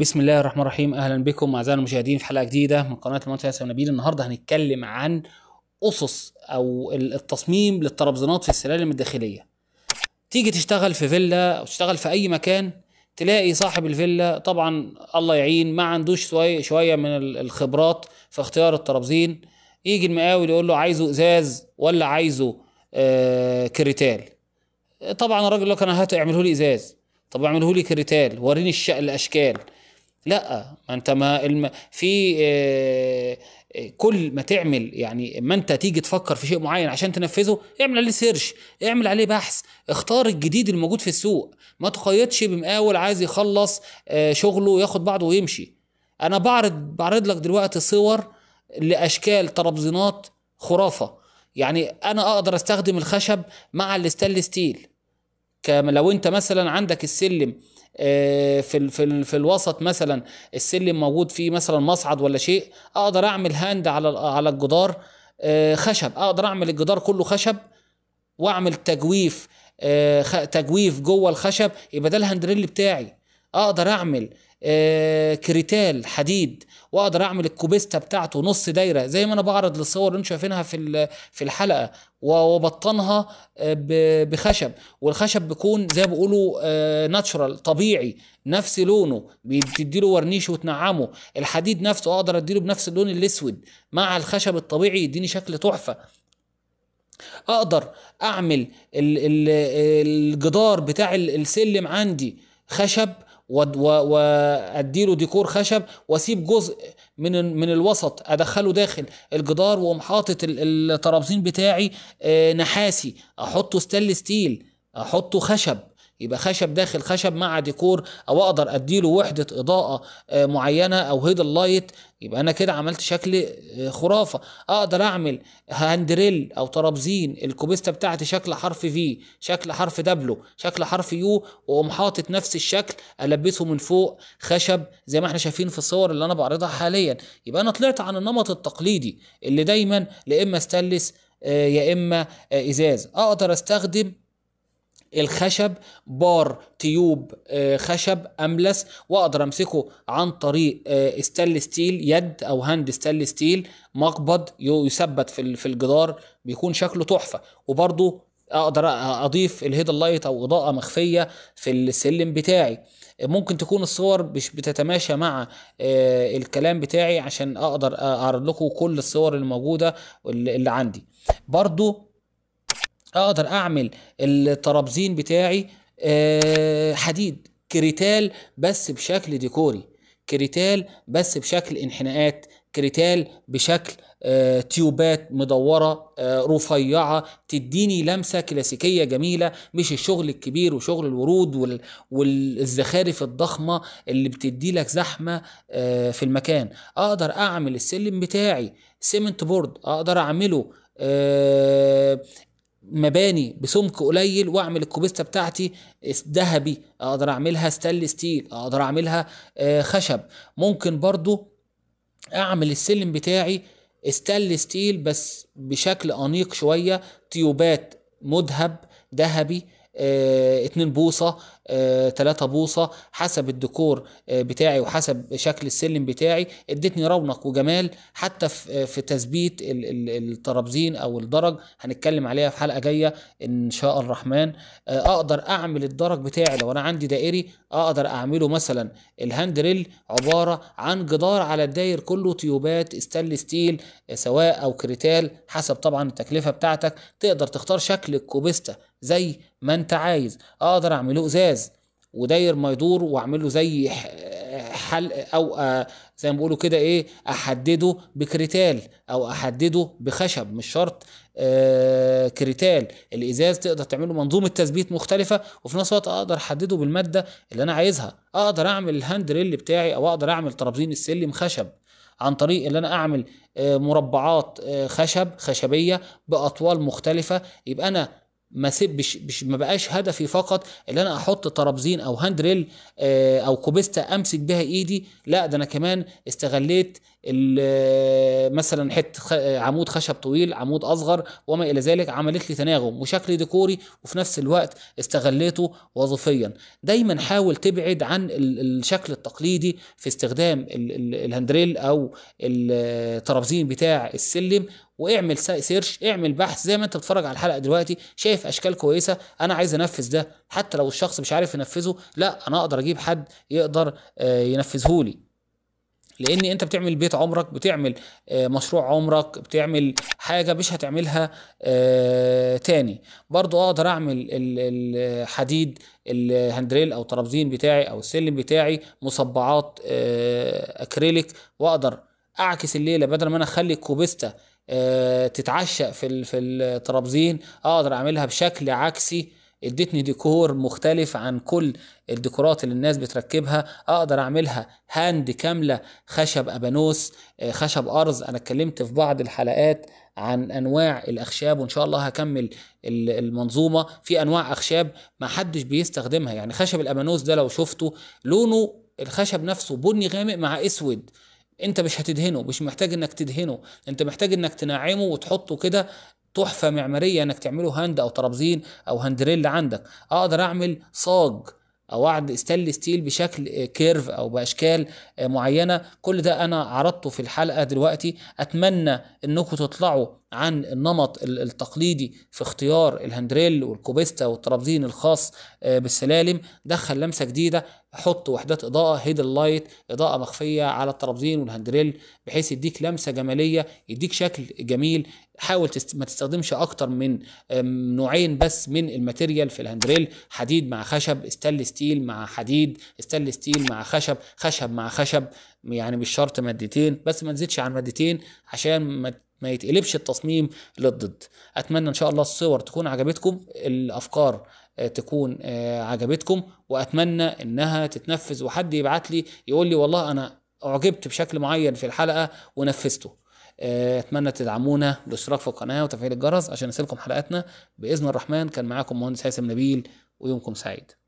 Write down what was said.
بسم الله الرحمن الرحيم اهلا بكم اعزائي المشاهدين في حلقه جديده من قناه المنتج ياسر نبيل النهارده هنتكلم عن اسس او التصميم للترابزونات في السلالم الداخليه تيجي تشتغل في فيلا او تشتغل في اي مكان تلاقي صاحب الفيلا طبعا الله يعين ما عندوش شويه شويه من الخبرات في اختيار الترابزين يجي المقاول يقول له عايزه ازاز ولا عايزه آه، كريتال طبعا الراجل يقول لك انا هات اعمله لي ازاز طب اعمله لي كريتال وريني الاشكال لا انت ما الم... في آه، آه، كل ما تعمل يعني ما انت تيجي تفكر في شيء معين عشان تنفذه اعمل عليه سيرش اعمل عليه بحث اختار الجديد الموجود في السوق ما تقيدش بمقاول عايز يخلص آه، شغله وياخد بعضه ويمشي انا بعرض بعرض لك دلوقتي صور لاشكال ترابزينات خرافه يعني انا اقدر استخدم الخشب مع الاستانلس ستيل كما لو انت مثلا عندك السلم آه، في في في الوسط مثلا السلم موجود فيه مثلا مصعد ولا شيء اقدر اعمل هاند على على الجدار آه، خشب اقدر اعمل الجدار كله خشب واعمل تجويف آه، تجويف جوه الخشب يبقى ده الهاندريل بتاعي اقدر اعمل آه كريتال حديد واقدر اعمل الكوبيستا بتاعته نص دايره زي ما انا بعرض للصور اللي انتم شايفينها في في الحلقه وبطنها آه بخشب والخشب بيكون زي ما بيقولوا آه ناتشرال طبيعي نفس لونه بتديله ورنيش وتنعمه الحديد نفسه اقدر اديله بنفس اللون الاسود مع الخشب الطبيعي يديني شكل تحفه اقدر اعمل الجدار بتاع السلم عندي خشب واديله ديكور خشب واسيب جزء من من الوسط ادخله داخل الجدار واقوم حاطط الترابزين بتاعي آه، نحاسي احطه ستانلس ستيل احطه خشب يبقى خشب داخل خشب مع ديكور او اقدر اديله وحده اضاءه آه، معينه او هيد اللايت يبقى انا كده عملت شكل آه، خرافه اقدر اعمل هاندريل او ترابزين الكوبيستا بتاعتي شكل حرف في شكل حرف دبليو شكل حرف يو واقوم حاطط نفس الشكل البسه من فوق خشب زي ما احنا شايفين في الصور اللي انا بعرضها حاليا يبقى انا طلعت عن النمط التقليدي اللي دايما لا اما ستانلس آه، يا اما ازاز اقدر استخدم الخشب بار تيوب آه، خشب املس واقدر امسكه عن طريق ستانلس آه، ستيل يد او هاند ستانلس ستيل مقبض يثبت في في الجدار بيكون شكله تحفه وبرده اقدر اضيف الهيد لايت او اضاءه مخفيه في السلم بتاعي ممكن تكون الصور مش بتتماشى مع آه، الكلام بتاعي عشان اقدر اعرض لكم كل الصور الموجوده اللي عندي برضو اقدر اعمل الترابزين بتاعي أه حديد كريتال بس بشكل ديكوري كريتال بس بشكل انحناءات كريتال بشكل آه، تيوبات مدورة آه، رفيعة تديني لمسة كلاسيكية جميلة مش الشغل الكبير وشغل الورود وال... والزخارف الضخمة اللي بتدي لك زحمة آه، في المكان أقدر أعمل السلم بتاعي سيمنت بورد أقدر أعمله آه، مباني بسمك قليل واعمل الكوبيستا بتاعتي ذهبي اقدر اعملها ستانلي ستيل اقدر اعملها آه، خشب ممكن برضو اعمل السلم بتاعي ستانلي ستيل بس بشكل انيق شويه تيوبات مذهب ذهبي آه، اتنين بوصه 3 آه، بوصة حسب الديكور آه، بتاعي وحسب شكل السلم بتاعي ادتني رونق وجمال حتى آه، في تثبيت الترابزين او الدرج هنتكلم عليها في حلقة جاية ان شاء الرحمن اقدر اعمل الدرج بتاعي لو انا عندي دائري اقدر اعمله مثلا الهاندريل عبارة عن جدار على الداير كله تيوبات استانلي ستيل سواء او كريتال حسب طبعا التكلفة بتاعتك تقدر تختار شكل الكوبيستا زي ما انت عايز اقدر اعمله ازاز وداير ما يدور واعمل له زي حل او آه، زي ما بيقولوا كده ايه احدده بكريتال او احدده بخشب مش شرط آه، كريتال الازاز تقدر تعمله منظومه تثبيت مختلفه وفي نفس الوقت اقدر احدده بالماده اللي انا عايزها اقدر اعمل الهاند ريل بتاعي او اقدر اعمل ترابزين السلم خشب عن طريق ان انا اعمل آه، مربعات خشب خشبيه باطوال مختلفه يبقى انا ما سيبش مش ما بقاش هدفي فقط ان انا احط ترابزين او هاندريل آه، او كوبيستا امسك بها ايدي لا ده انا كمان استغليت مثلا حته عمود خشب طويل عمود اصغر وما الى ذلك عملت لي تناغم وشكل ديكوري وفي نفس الوقت استغليته وظيفيا دايما حاول تبعد عن الشكل التقليدي في استخدام الهندريل او الترابزين بتاع السلم واعمل سيرش اعمل بحث زي ما انت بتتفرج على الحلقه دلوقتي شايف اشكال كويسه انا عايز انفذ ده حتى لو الشخص مش عارف ينفذه لا انا اقدر اجيب حد يقدر آه، ينفذه لي لان انت بتعمل بيت عمرك بتعمل آه، مشروع عمرك بتعمل حاجه مش هتعملها آه، تاني برضو اقدر اعمل الحديد الهندريل او ترابزين بتاعي او السلم بتاعي مصبعات آه، اكريليك واقدر اعكس الليله بدل ما انا اخلي الكوبيستا تتعشق في في الترابزين اقدر اعملها بشكل عكسي ادتني ديكور مختلف عن كل الديكورات اللي الناس بتركبها اقدر اعملها هاند كامله خشب ابانوس آه، خشب ارز انا اتكلمت في بعض الحلقات عن انواع الاخشاب وان شاء الله هكمل المنظومه في انواع اخشاب ما حدش بيستخدمها يعني خشب الابانوس ده لو شفته لونه الخشب نفسه بني غامق مع اسود انت مش هتدهنه مش محتاج انك تدهنه انت محتاج انك تنعمه وتحطه كده تحفه معماريه انك تعمله هاند او ترابزين او هاندريل عندك اقدر اعمل صاج او اعد ستيل ستيل بشكل كيرف او باشكال معينه كل ده انا عرضته في الحلقه دلوقتي اتمنى انكم تطلعوا عن النمط التقليدي في اختيار الهندريل والكوبيستا والترابزين الخاص آه، بالسلالم دخل لمسه جديده حط وحدات اضاءه هيد لايت اضاءه مخفيه على الترابزين والهندريل بحيث يديك لمسه جماليه يديك شكل جميل حاول تست... ما تستخدمش اكتر من نوعين بس من الماتيريال في الهندريل حديد مع خشب استل ستيل مع حديد استل ستيل مع خشب خشب مع خشب يعني مش شرط مادتين بس ما تزيدش عن مادتين عشان ما ما يتقلبش التصميم للضد اتمنى ان شاء الله الصور تكون عجبتكم الافكار آه، تكون آه، عجبتكم واتمنى انها تتنفذ وحد يبعت لي يقول لي والله انا اعجبت بشكل معين في الحلقه ونفذته آه، اتمنى تدعمونا بالاشتراك في القناه وتفعيل الجرس عشان يصلكم حلقاتنا باذن الرحمن كان معاكم مهندس هيثم نبيل ويومكم سعيد